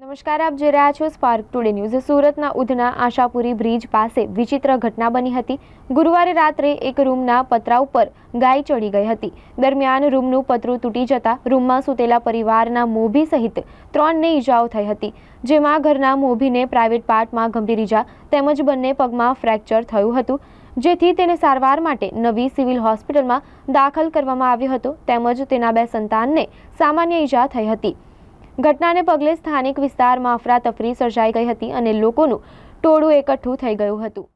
નમસ્કાર આપ જોઈ રહ્યા છો સ્પાર્ક ટુડે ન્યૂઝ સુરતના ઉધના આશાપુરી બ્રિજ પાસે વિચિત્ર ઘટના બની હતી ગુરુવારે રાત્રે એક રૂમના પતરા ઉપર ગાય ચડી ગઈ હતી દરમિયાન રૂમનું પતરું તૂટી જતા રૂમમાં સૂતેલા પરિવારના મોભી સહિત ત્રણને ઈજાઓ થઈ હતી જેમાં ઘરના મોભીને પ્રાઇવેટ પાર્ટમાં ગંભીર ઈજા તેમજ બંને પગમાં ફ્રેક્ચર થયું હતું જેથી તેને સારવાર માટે નવી સિવિલ હોસ્પિટલમાં દાખલ કરવામાં આવ્યો હતો તેમજ તેના બે સંતાનને સામાન્ય ઈજા થઈ હતી ઘટનાને પગલે સ્થાનિક વિસ્તારમાં અફરાતફરી સર્જાઈ ગઈ હતી અને લોકોનું ટોળું એકઠું થઈ ગયું હતું